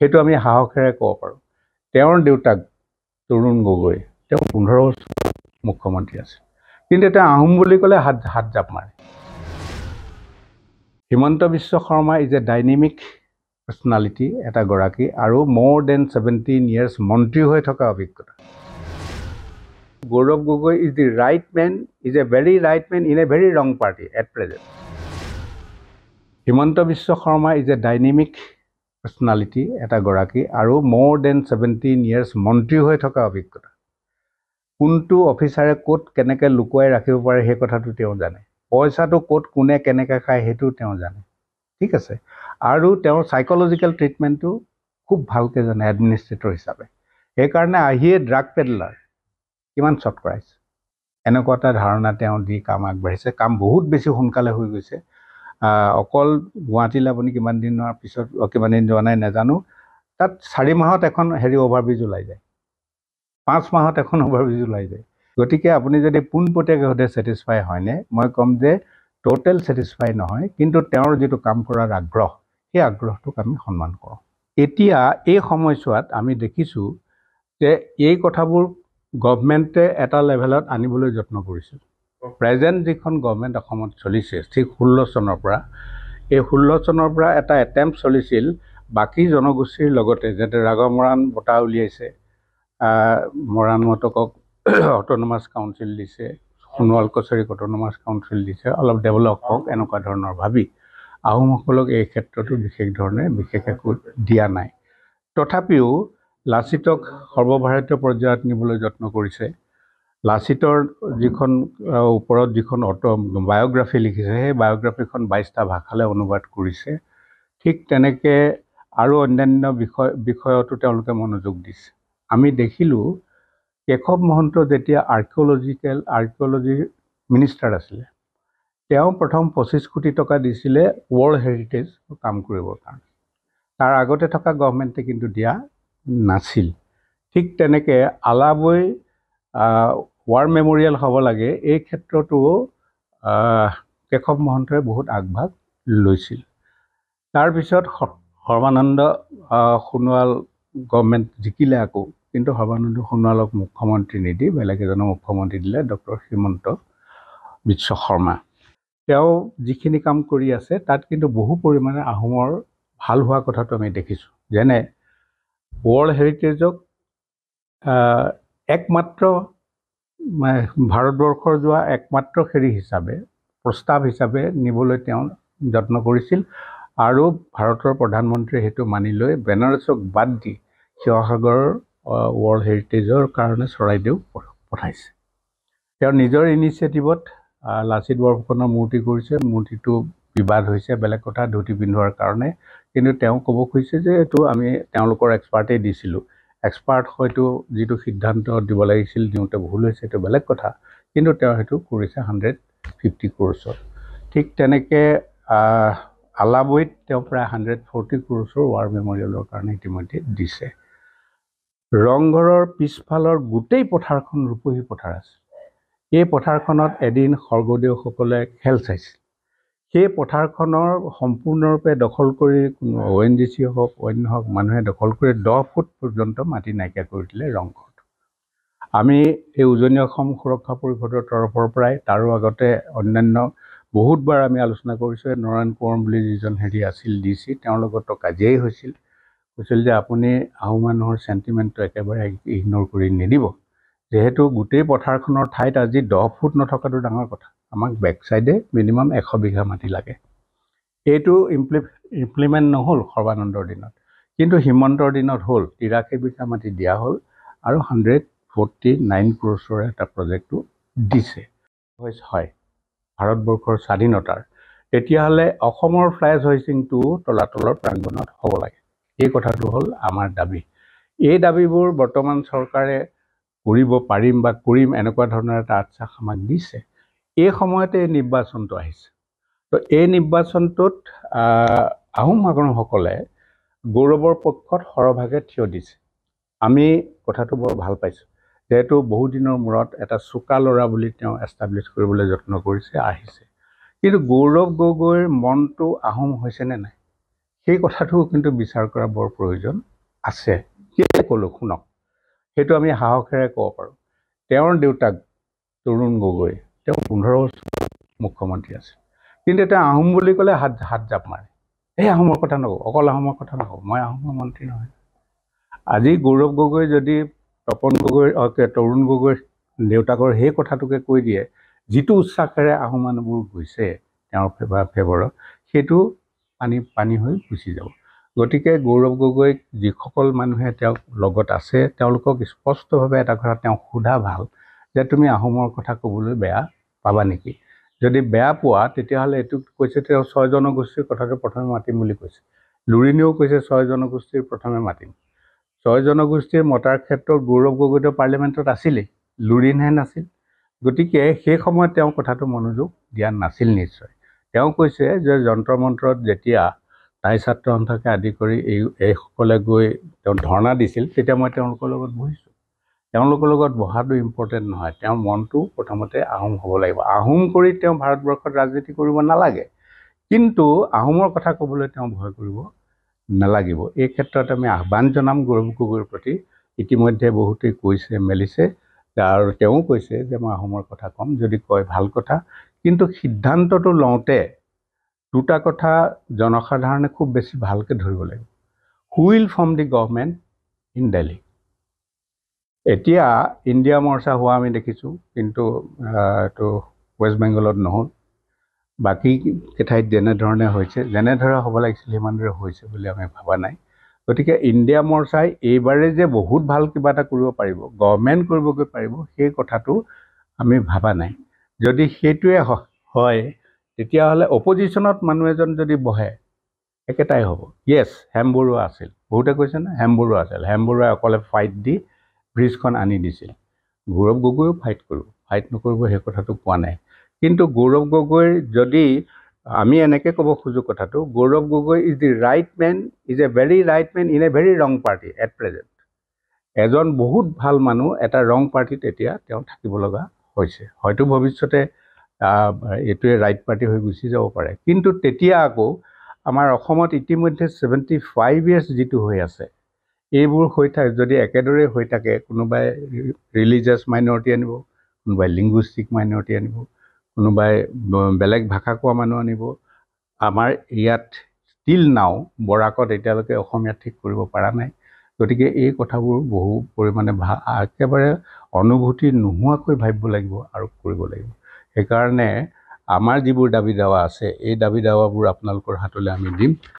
সেইটো আমি সাহসেৰে ক'ব পাৰোঁ তেওঁৰ দেউতাক তৰুণ গগৈ তেওঁ পোন্ধৰ বছৰ মুখ্যমন্ত্ৰী আছিল কিন্তু তেওঁ আহোম বুলি ক'লে হাত হাত জাপ মাৰে Himanta Biswa Sarma is a dynamic personality এটা গৰাকী আৰু মোৰ দেন ছেভেণ্টিন ইয়েৰ্ছ মন্ত্ৰী হৈ থকা অভিজ্ঞতা Gaurav Gogoi is the right man is a very right man in a very wrong party at present Himanta Biswa Sarma is a dynamic personality এটা গৰাকী আৰু ম'ৰ দেন ছেভেণ্টিন ইয়েৰ্ছ মন্ত্ৰী হৈ থকা অভিজ্ঞতা কোনটো অফিচাৰে ক'ত কেনেকৈ লুকুৱাই ৰাখিব পাৰে সেই কথাটো তেওঁ জানে পইচাটো ক'ত কোনে কেনেকৈ খায় সেইটো তেওঁ জানে ঠিক আছে আৰু তেওঁৰ চাইক'লজিকেল ট্ৰিটমেণ্টটো খুব ভালকৈ জানে এডমিনিষ্ট্ৰেটৰ হিচাপে সেইকাৰণে আহিয়ে ড্ৰাগ পেডলাৰ কিমান চট কৰাইছে এনেকুৱা এটা ধাৰণা তেওঁ দি কাম আগবাঢ়িছে কাম বহুত বেছি সোনকালে হৈ গৈছে অকল গুৱাহাটীলৈ আপুনি কিমান দিনৰ পিছত কিমান দিন যোৱা নাই নাজানো তাত চাৰি মাহত এখন হেৰি অভাৰব্ৰিজ ওলাই যায় পাঁচ মাহত এখন অভাৰব্ৰিজ ওলাই যায় গতিকে আপুনি যদি পোনপটীয়াকৈ সোধে ছেটিছফাই হয়নে মই ক'ম যে ট'টেল ছেটিছফাই নহয় কিন্তু তেওঁৰ যিটো কাম কৰাৰ আগ্ৰহ সেই আগ্ৰহটোক আমি সন্মান কৰোঁ এতিয়া এই সময়ছোৱাত আমি দেখিছোঁ যে এই কথাবোৰ গভমেণ্টে এটা লেভেলত আনিবলৈ যত্ন কৰিছিল প্ৰেজেণ্ট যিখন গভমেণ্ট অসমত চলিছে ঠিক ষোল্ল চনৰ পৰা এই ষোল্ল চনৰ পৰা এটা এটেম্প চলিছিল বাকী জনগোষ্ঠীৰ লগতে যাতে ৰাগ মৰাণ বঁটা উলিয়াইছে মৰাণ মতকক অট'নমাছ কাউঞ্চিল দিছে সোণোৱাল কছাৰীক অট'নমাছ কাউন্সিল দিছে অলপ ডেভেলপ হওক এনেকুৱা ধৰণৰ ভাবি আহোমসকলক এই ক্ষেত্ৰতো বিশেষ ধৰণে বিশেষ একো দিয়া নাই তথাপিও লাচিতক সৰ্বভাৰতীয় পৰ্যায়ত নিবলৈ যত্ন কৰিছে লাচিতৰ যিখন ওপৰত যিখন অট' বায়'গ্ৰাফী লিখিছে সেই বায়'গ্ৰাফীখন বাইছটা ভাষালৈ অনুবাদ কৰিছে ঠিক তেনেকৈ আৰু অন্যান্য বিষয় বিষয়তো তেওঁলোকে মনোযোগ দিছে আমি দেখিলোঁ কেশৱ মহন্ত যেতিয়া আৰ্কিঅ'লজিকেল আৰ্কিঅ'লজিৰ মিনিষ্টাৰ আছিলে তেওঁ প্ৰথম পঁচিছ কোটি টকা দিছিলে ৱৰ্ল্ড হেৰিটেজ কাম কৰিবৰ কাৰণে তাৰ আগতে থকা গভমেণ্টে কিন্তু দিয়া নাছিল ঠিক তেনেকৈ আলাবৈ ৱাৰ মেমৰিয়েল হ'ব লাগে এই ক্ষেত্ৰতো কেশৱ মহন্তই বহুত আগভাগ লৈছিল তাৰপিছত সৰ্বানন্দ সোণোৱাল গভমেণ্ট জিকিলে আকৌ কিন্তু সৰ্বানন্দ সোণোৱালক মুখ্যমন্ত্ৰী নিদি বেলেগ এজনক মুখ্যমন্ত্ৰী দিলে ডক্টৰ হিমন্ত বিশ্ব শৰ্মা তেওঁ যিখিনি কাম কৰি আছে তাত কিন্তু বহু পৰিমাণে আহোমৰ ভাল হোৱা কথাটো আমি দেখিছোঁ যেনে ৱৰ্ল্ড হেৰিটেজক একমাত্ৰ ভাৰতবৰ্ষৰ যোৱা একমাত্ৰ হেৰি হিচাপে প্ৰস্তাৱ হিচাপে নিবলৈ তেওঁ যত্ন কৰিছিল আৰু ভাৰতৰ প্ৰধানমন্ত্ৰীয়ে সেইটো মানি লৈ বেনাৰসক বাদ দি শিৱসাগৰ ৱৰ্ল্ড হেৰিটেজৰ কাৰণে চৰাইদেউ পঠাইছে তেওঁ নিজৰ ইনিচিয়েটিভত লাচিত বৰফুকনৰ মূৰ্তি কৰিছে মূৰ্তিটো বিবাদ হৈছে বেলেগ কথা ধুতি পিন্ধোৱাৰ কাৰণে কিন্তু তেওঁ ক'ব খুজিছে যে এইটো আমি তেওঁলোকৰ এক্সপাৰ্টেই দিছিলোঁ এক্সপাৰ্ট হয়তো যিটো সিদ্ধান্ত দিব লাগিছিল দিওঁতে ভুল হৈছে সেইটো বেলেগ কথা কিন্তু তেওঁ সেইটো কৰিছে হাণ্ড্ৰেড ফিফটি ক্ৰ'ৰছত ঠিক তেনেকৈ আলাবৈত তেওঁ প্ৰায় হাণ্ড্ৰেড ফৰ্টি ক্ৰ'ৰছৰ ৱাৰ মেমৰিয়েলৰ কাৰণে ইতিমধ্যে দিছে ৰংঘৰৰ পিছফালৰ গোটেই পথাৰখন ৰূপহী পথাৰ আছিল এই পথাৰখনত এদিন স্বৰ্গদেউসকলে খেল চাইছিল সেই পথাৰখনৰ সম্পূৰ্ণৰূপে দখল কৰি কোনো অ' এন জি চি হওক অন্য হওক মানুহে দখল কৰি দহ ফুট পৰ্যন্ত মাটি নাইকিয়া কৰি দিলে ৰংঘৰটো আমি এই উজনি অসম সুৰক্ষা পৰিষদৰ তৰফৰ পৰাই তাৰো আগতে অন্যান্য বহুতবাৰ আমি আলোচনা কৰিছোঁ এই নৰায়ণ কোঁৱৰ বুলি যিজন হেৰি আছিল ডি চি তেওঁৰ লগতো কাজিয়াই হৈছিল কৈছিল যে আপুনি আহু মানুহৰ চেণ্টিমেণ্টটো একেবাৰে ইগন'ৰ কৰি নিদিব যিহেতু গোটেই পথাৰখনৰ ঠাইত আজি দহ ফুট নথকাটো ডাঙৰ কথা আমাক বেক চাইডে মিনিমাম এশ বিঘা মাটি লাগে এইটো ইমপ্লি ইমপ্লিমেণ্ট নহ'ল সৰ্বানন্দৰ দিনত কিন্তু হিমন্তৰ দিনত হ'ল তিৰাশী বিঘা মাটি দিয়া হ'ল আৰু হাণ্ড্ৰেড ফৰ্টি নাইন ক্ৰ'চৰ এটা প্ৰজেক্টটো দিছে হয় ভাৰতবৰ্ষৰ স্বাধীনতাৰ তেতিয়াহ'লে অসমৰ ফ্লাইজ হইচিংটো তলাতলৰ প্ৰাংগণত হ'ব লাগে এই কথাটো হ'ল আমাৰ দাবী এই দাবীবোৰ বৰ্তমান চৰকাৰে কৰিব পাৰিম বা কৰিম এনেকুৱা ধৰণৰ এটা আশ্বাস আমাক দিছে এই সময়তে এই নিৰ্বাচনটো আহিছে তো এই নিৰ্বাচনটোত আহোম মানুহসকলে গৌৰৱৰ পক্ষত সৰহভাগে থিয় দিছে আমি কথাটো বৰ ভাল পাইছোঁ যিহেতু বহুদিনৰ মূৰত এটা চোকা ল'ৰা বুলি তেওঁ এষ্টাব্লিছ কৰিবলৈ যত্ন কৰিছে আহিছে কিন্তু গৌৰৱ গগৈৰ মনটো আহোম হৈছেনে নাই সেই কথাটো কিন্তু বিচাৰ কৰা বৰ প্ৰয়োজন আছে কিয় ক'লোঁ শুনক সেইটো আমি সাহসেৰে ক'ব পাৰোঁ তেওঁৰ দেউতাক তৰুণ গগৈ তেওঁ পোন্ধৰ বছৰ মুখ্যমন্ত্ৰী আছিল কিন্তু তেওঁ আহোম বুলি ক'লে হাত হাত জাপ মাৰে এই আহোমৰ কথা নকওঁ অকল আহোমৰ কথা নকওঁ মই আহোমৰ মন্ত্ৰী নহয় আজি গৌৰৱ গগৈ যদি তপন গগৈ তৰুণ গগৈ দেউতাকৰ সেই কথাটোকে কৈ দিয়ে যিটো উচ্চাসেৰে আহোম মানুহবোৰ গৈছে তেওঁৰ ফেভাৰ ফেভৰত সেইটো পানী পানী হৈ গুচি যাব গতিকে গৌৰৱ গগৈক যিসকল মানুহে তেওঁক লগত আছে তেওঁলোকক স্পষ্টভাৱে এটা কথা তেওঁক সোধা ভাল যে তুমি আহোমৰ কথা ক'বলৈ বেয়া পাবা নেকি যদি বেয়া পোৱা তেতিয়াহ'লে এইটো কৈছে তেওঁ ছয় জনগোষ্ঠীৰ কথাটো প্ৰথমে মাতিম বুলি কৈছে লুৰিণীয়েও কৈছে ছয় জনগোষ্ঠীৰ প্ৰথমে মাতিম ছয় জনগোষ্ঠীৰ মতাৰ ক্ষেত্ৰত গৌৰৱ গগৈটো পাৰ্লিয়ামেণ্টত আছিলেই লুৰিণহে নাছিল গতিকে সেই সময়ত তেওঁ কথাটো মনোযোগ দিয়া নাছিল নিশ্চয় তেওঁ কৈছে যে যন্ত্ৰ মন্ত্ৰত যেতিয়া তাই ছাত্ৰ সন্থাকে আদি কৰি এই এইসকলে গৈ তেওঁ ধৰ্ণা দিছিল তেতিয়া মই তেওঁলোকৰ লগত বহিছোঁ তেওঁলোকৰ লগত বহাটো ইম্পৰ্টেণ্ট নহয় তেওঁৰ মনটো প্ৰথমতে আহোম হ'ব লাগিব আহোম কৰি তেওঁ ভাৰতবৰ্ষত ৰাজনীতি কৰিব নালাগে কিন্তু আহোমৰ কথা ক'বলৈ তেওঁ ভয় কৰিব নালাগিব এই ক্ষেত্ৰত আমি আহ্বান জনাম গৌৰৱ গগৈৰ প্ৰতি ইতিমধ্যে বহুতেই কৈছে মেলিছে আৰু তেওঁ কৈছে যে মই আহোমৰ কথা ক'ম যদি কয় ভাল কথা কিন্তু সিদ্ধান্তটো লওঁতে দুটা কথা জনসাধাৰণে খুব বেছি ভালকৈ ধৰিব লাগিব wheel from the government in Delhi এতিয়া ইণ্ডিয়া মৰ্চা হোৱা আমি দেখিছোঁ কিন্তু এইটো ৱেষ্ট বেংগলত নহ'ল বাকী ঠাইত যেনেধৰণে হৈছে যেনেধৰণে হ'ব লাগিছিল সিমানদৰে হৈছে বুলি আমি ভবা নাই গতিকে ইণ্ডিয়া মৰ্চাই এইবাৰে যে বহুত ভাল কিবা এটা কৰিব পাৰিব গভৰ্ণমেণ্ট কৰিবগৈ পাৰিব সেই কথাটো আমি ভবা নাই যদি সেইটোৱে হয় তেতিয়াহ'লে অপজিশ্যনত মানুহ এজন যদি বহে একেটাই হ'ব য়েছ হেম বৰুৱা আছিল বহুতে কৈছে নে হেম বৰুৱা আছিল হেম বৰুৱাই অকলে ফাইট দি ব্ৰিজখন আনি দিছিল গৌৰৱ গগৈয়ো ফাইট কৰোঁ ফাইট নকৰিব সেই কথাটো কোৱা নাই কিন্তু গৌৰৱ গগৈৰ যদি আমি এনেকৈ ক'ব খোজোঁ কথাটো Gaurav Gogoi is the right man is a very right man in a very wrong party at present এজন বহুত ভাল মানুহ এটা ৰং পাৰ্টিত এতিয়া তেওঁ থাকিব লগা হৈছে হয়তো ভৱিষ্যতে এইটোৱে ৰাইট পাৰ্টি হৈ গুচি যাব পাৰে কিন্তু তেতিয়া আকৌ আমাৰ অসমত ইতিমধ্যে ছেভেণ্টি ফাইভ ইয়েৰ্ছ যিটো হৈ আছে এইবোৰ হৈ থাকে যদি একেদৰে হৈ থাকে কোনোবাই ৰিলিজিয়াছ মাইনৰিটি আনিব কোনোবাই লিংগুইষ্টিক মাইনৰিটি আনিব কোনোবাই বেলেগ ভাষা কোৱা মানুহ আনিব আমাৰ ইয়াত ষ্টিল নাও বৰাকত এতিয়ালৈকে অসমীয়া ঠিক কৰিব পৰা নাই গতিকে এই কথাবোৰ বহু পৰিমাণে ভা একেবাৰে অনুভূতি নোহোৱাকৈ ভাবিব লাগিব আৰু কৰিব লাগিব সেইকাৰণে আমাৰ যিবোৰ দাবী দাৱা আছে এই দাবী দাৱাবোৰ আপোনালোকৰ হাতলৈ আমি দিম